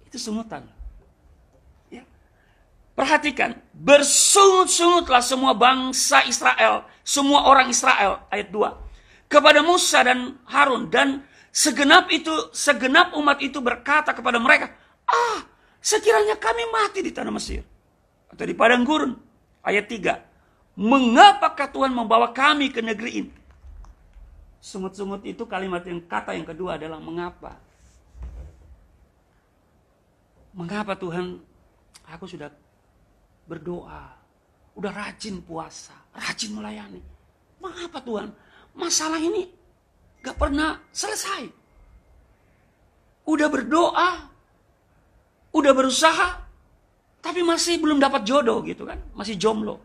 itu sungutan. Ya. Perhatikan, bersungut-sungutlah semua bangsa Israel, semua orang Israel, ayat 2. Kepada Musa dan Harun dan segenap itu, segenap umat itu berkata kepada mereka, Ah, sekiranya kami mati di tanah Mesir atau di padang gurun. Ayat 3 mengapakah Tuhan membawa kami ke negeri ini? Sungut-sungut itu kalimat yang kata yang kedua adalah mengapa. Mengapa Tuhan aku sudah berdoa, udah rajin puasa, rajin melayani. Mengapa Tuhan masalah ini gak pernah selesai? Udah berdoa, udah berusaha, tapi masih belum dapat jodoh gitu kan, masih jomblo.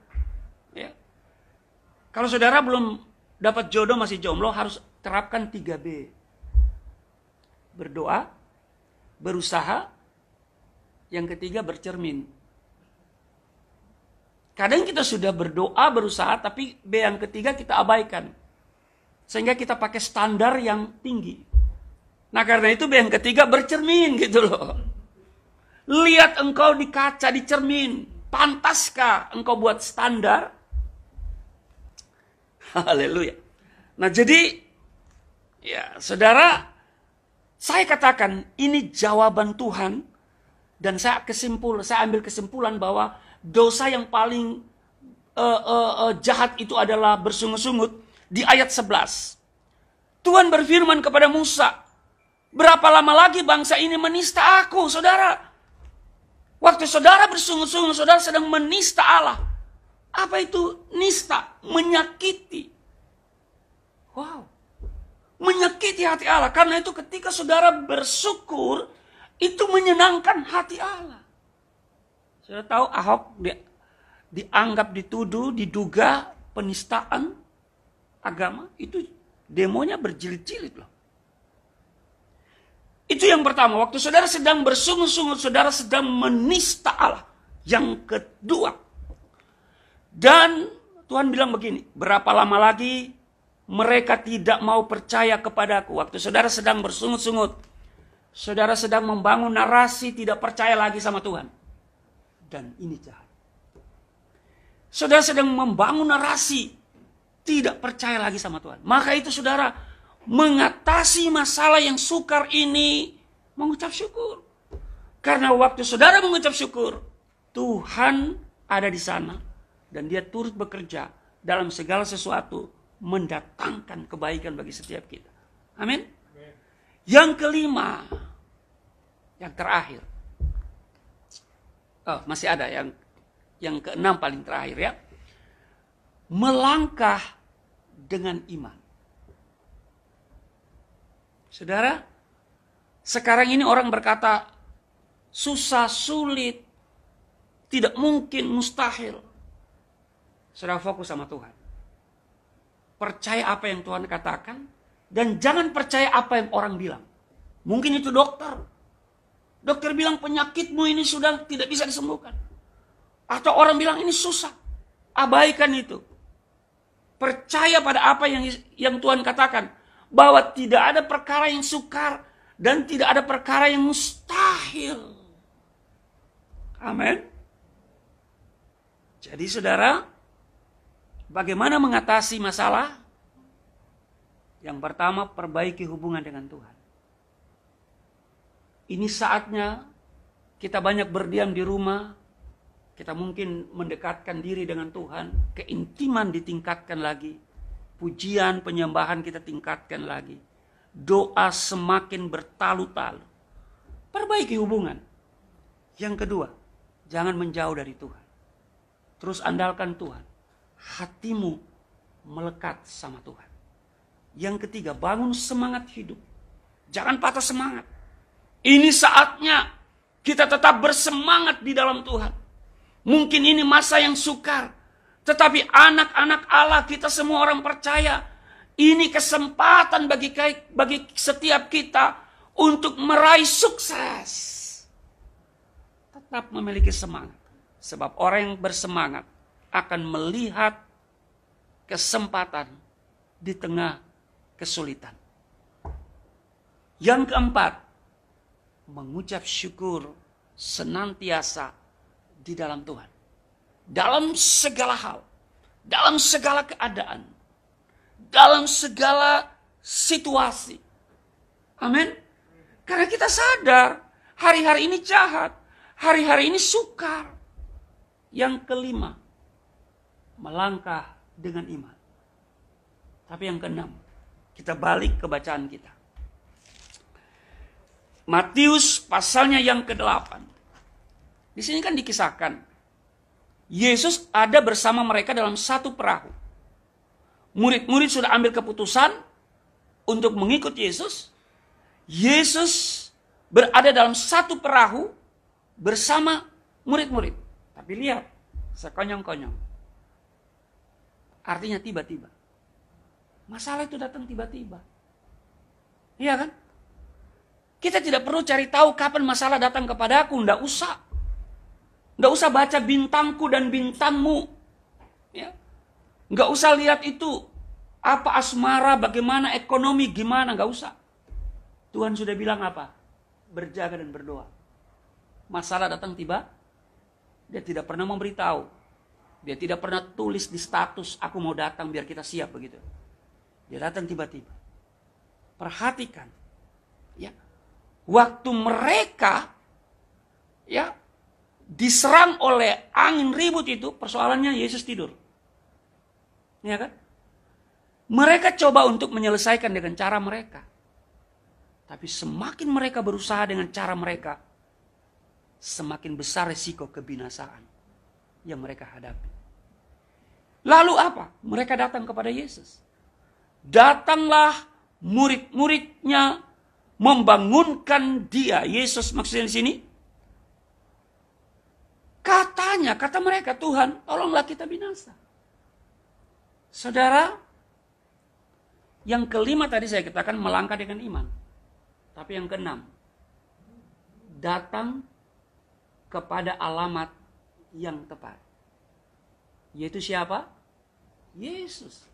Kalau saudara belum dapat jodoh masih jomblo harus terapkan 3B. Berdoa, berusaha, yang ketiga bercermin. Kadang kita sudah berdoa, berusaha, tapi B yang ketiga kita abaikan. Sehingga kita pakai standar yang tinggi. Nah karena itu B yang ketiga bercermin gitu loh. Lihat engkau di kaca, di cermin. Pantaskah engkau buat standar [LAUGHS] Haleluya. Nah jadi, ya saudara, saya katakan ini jawaban Tuhan dan saya kesimpul, saya ambil kesimpulan bahwa dosa yang paling uh, uh, uh, jahat itu adalah bersungut-sungut di ayat 11. Tuhan berfirman kepada Musa, berapa lama lagi bangsa ini menista aku, saudara? Waktu saudara bersungut-sungut, saudara sedang menista Allah. Apa itu nista? Menyakiti. Wow. Menyakiti hati Allah. Karena itu ketika saudara bersyukur, itu menyenangkan hati Allah. Saudara tahu Ahok di, dianggap dituduh, diduga penistaan agama. Itu demonya berjilid-jilid loh. Itu yang pertama, waktu saudara sedang bersungut-sungut, saudara sedang menista Allah. Yang kedua, dan Tuhan bilang begini, berapa lama lagi mereka tidak mau percaya kepadaku. Waktu saudara sedang bersungut-sungut, saudara sedang membangun narasi tidak percaya lagi sama Tuhan. Dan ini jahat. Saudara sedang membangun narasi tidak percaya lagi sama Tuhan. Maka itu saudara mengatasi masalah yang sukar ini mengucap syukur. Karena waktu saudara mengucap syukur, Tuhan ada di sana dan dia turut bekerja dalam segala sesuatu mendatangkan kebaikan bagi setiap kita. Amin. Yang kelima, yang terakhir. Oh, masih ada yang yang keenam paling terakhir ya. Melangkah dengan iman. Saudara, sekarang ini orang berkata susah, sulit, tidak mungkin, mustahil. Saudara fokus sama Tuhan. Percaya apa yang Tuhan katakan dan jangan percaya apa yang orang bilang. Mungkin itu dokter. Dokter bilang penyakitmu ini sudah tidak bisa disembuhkan. Atau orang bilang ini susah. Abaikan itu. Percaya pada apa yang yang Tuhan katakan bahwa tidak ada perkara yang sukar dan tidak ada perkara yang mustahil. Amin. Jadi saudara, Bagaimana mengatasi masalah? Yang pertama, perbaiki hubungan dengan Tuhan. Ini saatnya kita banyak berdiam di rumah, kita mungkin mendekatkan diri dengan Tuhan, keintiman ditingkatkan lagi, pujian penyembahan kita tingkatkan lagi, doa semakin bertalu-talu. Perbaiki hubungan. Yang kedua, jangan menjauh dari Tuhan. Terus andalkan Tuhan hatimu melekat sama Tuhan. Yang ketiga, bangun semangat hidup. Jangan patah semangat. Ini saatnya kita tetap bersemangat di dalam Tuhan. Mungkin ini masa yang sukar, tetapi anak-anak Allah kita semua orang percaya ini kesempatan bagi bagi setiap kita untuk meraih sukses. Tetap memiliki semangat. Sebab orang yang bersemangat akan melihat kesempatan di tengah kesulitan. Yang keempat, mengucap syukur senantiasa di dalam Tuhan. Dalam segala hal, dalam segala keadaan, dalam segala situasi. Amin. Karena kita sadar hari-hari ini jahat, hari-hari ini sukar. Yang kelima, melangkah dengan iman. Tapi yang keenam, kita balik ke bacaan kita. Matius pasalnya yang ke-8. Di sini kan dikisahkan Yesus ada bersama mereka dalam satu perahu. Murid-murid sudah ambil keputusan untuk mengikut Yesus. Yesus berada dalam satu perahu bersama murid-murid. Tapi lihat, sekonyong-konyong. Artinya tiba-tiba. Masalah itu datang tiba-tiba. Iya kan? Kita tidak perlu cari tahu kapan masalah datang kepada aku. Tidak usah. Tidak usah baca bintangku dan bintangmu. Ya. Nggak usah lihat itu. Apa asmara, bagaimana ekonomi, gimana. Nggak usah. Tuhan sudah bilang apa? Berjaga dan berdoa. Masalah datang tiba. Dia tidak pernah memberitahu. Dia tidak pernah tulis di status, aku mau datang biar kita siap begitu. Dia datang tiba-tiba. Perhatikan. Ya. Waktu mereka ya diserang oleh angin ribut itu, persoalannya Yesus tidur. Ya kan? Mereka coba untuk menyelesaikan dengan cara mereka. Tapi semakin mereka berusaha dengan cara mereka, semakin besar resiko kebinasaan yang mereka hadapi. Lalu apa? Mereka datang kepada Yesus. Datanglah murid-muridnya membangunkan dia. Yesus maksudnya di sini. Katanya, kata mereka, Tuhan tolonglah kita binasa. Saudara, yang kelima tadi saya katakan melangkah dengan iman. Tapi yang keenam, datang kepada alamat yang tepat. Yaitu siapa? Yesus.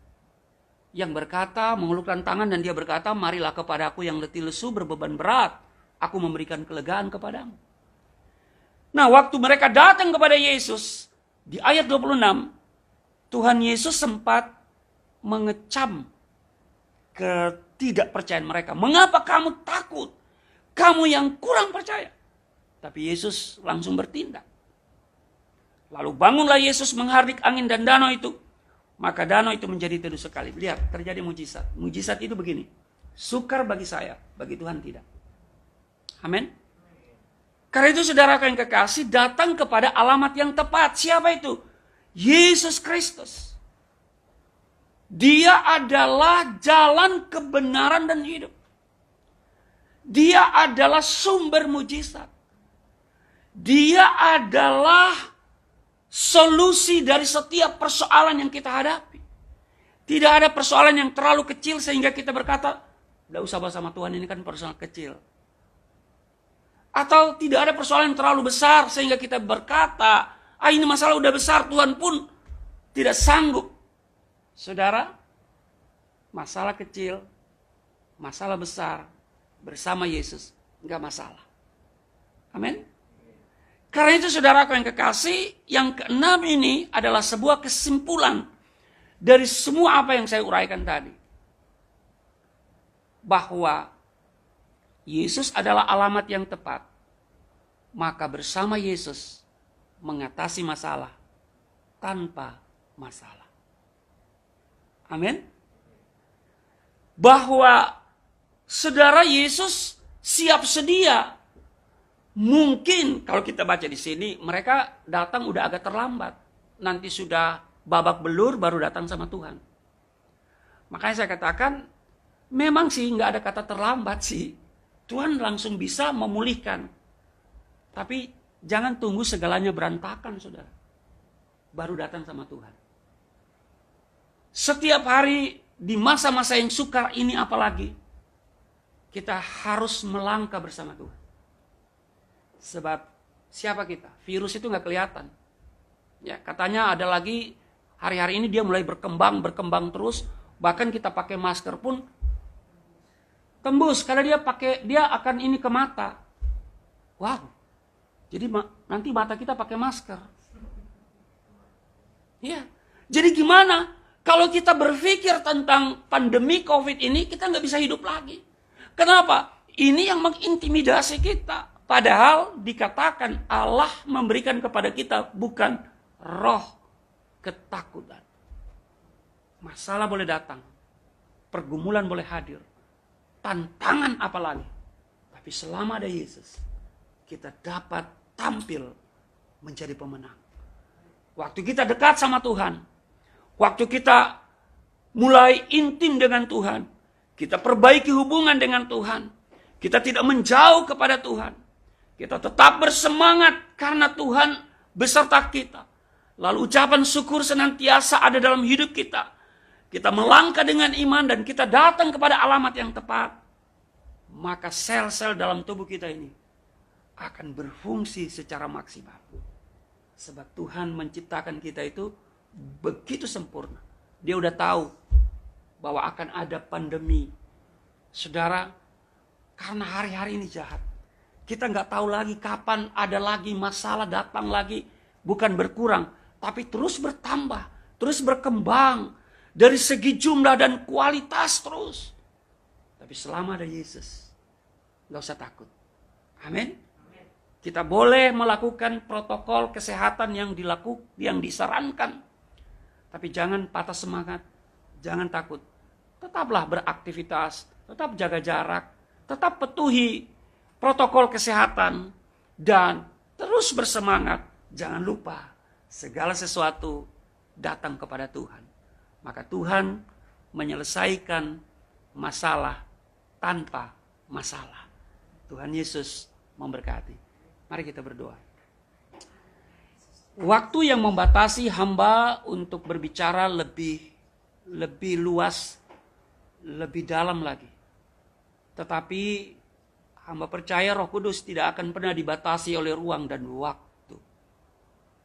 Yang berkata, mengulurkan tangan dan dia berkata, marilah kepada aku yang letih lesu berbeban berat. Aku memberikan kelegaan kepadamu. Nah waktu mereka datang kepada Yesus, di ayat 26, Tuhan Yesus sempat mengecam ketidakpercayaan mereka. Mengapa kamu takut? Kamu yang kurang percaya. Tapi Yesus langsung bertindak. Lalu bangunlah Yesus menghardik angin dan danau itu. Maka danau itu menjadi teduh sekali. Lihat, terjadi mujizat. Mujizat itu begini. Sukar bagi saya, bagi Tuhan tidak. Amin. Karena itu saudara yang kekasih datang kepada alamat yang tepat. Siapa itu? Yesus Kristus. Dia adalah jalan kebenaran dan hidup. Dia adalah sumber mujizat. Dia adalah solusi dari setiap persoalan yang kita hadapi. Tidak ada persoalan yang terlalu kecil sehingga kita berkata, tidak usah bahas sama Tuhan ini kan persoalan kecil. Atau tidak ada persoalan yang terlalu besar sehingga kita berkata, ah ini masalah udah besar, Tuhan pun tidak sanggup. Saudara, masalah kecil, masalah besar, bersama Yesus, nggak masalah. Amin. Karena itu saudara saudaraku yang kekasih, yang keenam ini adalah sebuah kesimpulan dari semua apa yang saya uraikan tadi. Bahwa Yesus adalah alamat yang tepat. Maka bersama Yesus mengatasi masalah tanpa masalah. Amin. Bahwa saudara Yesus siap sedia Mungkin kalau kita baca di sini mereka datang udah agak terlambat. Nanti sudah babak belur baru datang sama Tuhan. Makanya saya katakan memang sih nggak ada kata terlambat sih. Tuhan langsung bisa memulihkan. Tapi jangan tunggu segalanya berantakan saudara. Baru datang sama Tuhan. Setiap hari di masa-masa yang sukar ini apalagi kita harus melangkah bersama Tuhan. Sebab siapa kita? Virus itu nggak kelihatan. Ya, katanya ada lagi hari-hari ini dia mulai berkembang, berkembang terus. Bahkan kita pakai masker pun tembus karena dia pakai dia akan ini ke mata. Wow. Jadi ma nanti mata kita pakai masker. Iya. Jadi gimana? Kalau kita berpikir tentang pandemi COVID ini, kita nggak bisa hidup lagi. Kenapa? Ini yang mengintimidasi kita. Padahal dikatakan Allah memberikan kepada kita bukan roh ketakutan. Masalah boleh datang, pergumulan boleh hadir, tantangan apalagi. Tapi selama ada Yesus, kita dapat tampil menjadi pemenang. Waktu kita dekat sama Tuhan, waktu kita mulai intim dengan Tuhan, kita perbaiki hubungan dengan Tuhan, kita tidak menjauh kepada Tuhan, kita tetap bersemangat karena Tuhan beserta kita. Lalu ucapan syukur senantiasa ada dalam hidup kita. Kita melangkah dengan iman dan kita datang kepada alamat yang tepat. Maka sel-sel dalam tubuh kita ini akan berfungsi secara maksimal. Sebab Tuhan menciptakan kita itu begitu sempurna. Dia udah tahu bahwa akan ada pandemi. Saudara, karena hari-hari ini jahat kita nggak tahu lagi kapan ada lagi masalah datang lagi. Bukan berkurang, tapi terus bertambah, terus berkembang. Dari segi jumlah dan kualitas terus. Tapi selama ada Yesus, nggak usah takut. Amin. Kita boleh melakukan protokol kesehatan yang dilakukan, yang disarankan. Tapi jangan patah semangat, jangan takut. Tetaplah beraktivitas, tetap jaga jarak, tetap petuhi protokol kesehatan, dan terus bersemangat. Jangan lupa, segala sesuatu datang kepada Tuhan. Maka Tuhan menyelesaikan masalah tanpa masalah. Tuhan Yesus memberkati. Mari kita berdoa. Waktu yang membatasi hamba untuk berbicara lebih lebih luas, lebih dalam lagi. Tetapi Hamba percaya Roh Kudus tidak akan pernah dibatasi oleh ruang dan waktu.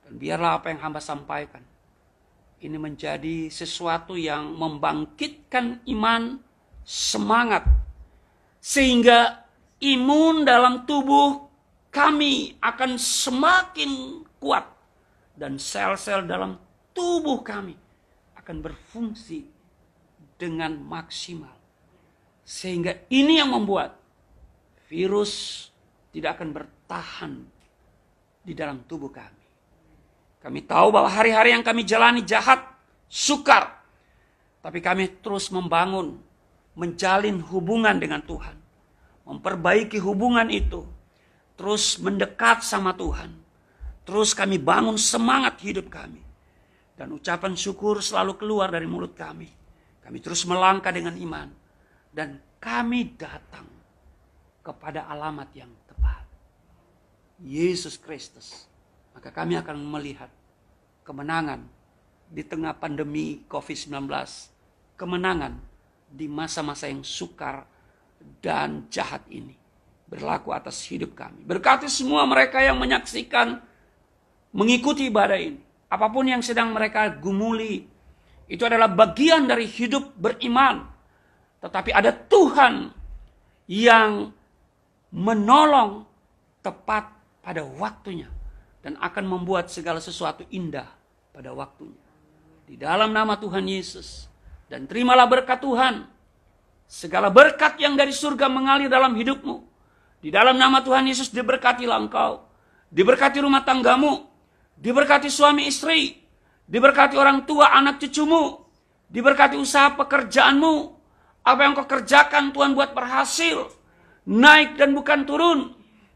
Dan biarlah apa yang hamba sampaikan ini menjadi sesuatu yang membangkitkan iman, semangat sehingga imun dalam tubuh kami akan semakin kuat dan sel-sel dalam tubuh kami akan berfungsi dengan maksimal. Sehingga ini yang membuat virus tidak akan bertahan di dalam tubuh kami. Kami tahu bahwa hari-hari yang kami jalani jahat, sukar. Tapi kami terus membangun, menjalin hubungan dengan Tuhan. Memperbaiki hubungan itu. Terus mendekat sama Tuhan. Terus kami bangun semangat hidup kami. Dan ucapan syukur selalu keluar dari mulut kami. Kami terus melangkah dengan iman. Dan kami datang kepada alamat yang tepat. Yesus Kristus. Maka kami akan melihat kemenangan di tengah pandemi COVID-19. Kemenangan di masa-masa yang sukar dan jahat ini. Berlaku atas hidup kami. Berkati semua mereka yang menyaksikan, mengikuti ibadah ini. Apapun yang sedang mereka gumuli, itu adalah bagian dari hidup beriman. Tetapi ada Tuhan yang menolong tepat pada waktunya dan akan membuat segala sesuatu indah pada waktunya. Di dalam nama Tuhan Yesus dan terimalah berkat Tuhan. Segala berkat yang dari surga mengalir dalam hidupmu. Di dalam nama Tuhan Yesus diberkatilah engkau. Diberkati rumah tanggamu. Diberkati suami istri. Diberkati orang tua anak cucumu. Diberkati usaha pekerjaanmu. Apa yang kau kerjakan Tuhan buat berhasil naik dan bukan turun,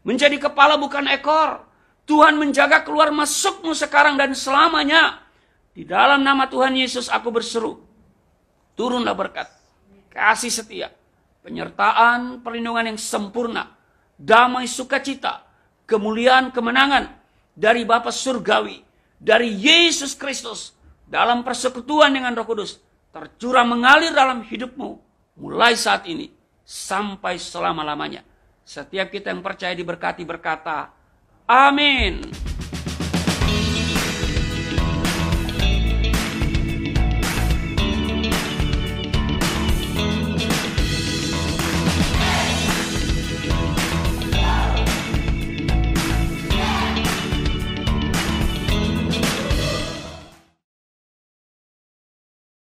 menjadi kepala bukan ekor. Tuhan menjaga keluar masukmu sekarang dan selamanya. Di dalam nama Tuhan Yesus aku berseru. Turunlah berkat, kasih setia, penyertaan, perlindungan yang sempurna, damai sukacita, kemuliaan, kemenangan dari Bapa surgawi, dari Yesus Kristus dalam persekutuan dengan Roh Kudus tercurah mengalir dalam hidupmu mulai saat ini sampai selama-lamanya. Setiap kita yang percaya diberkati berkata, Amin.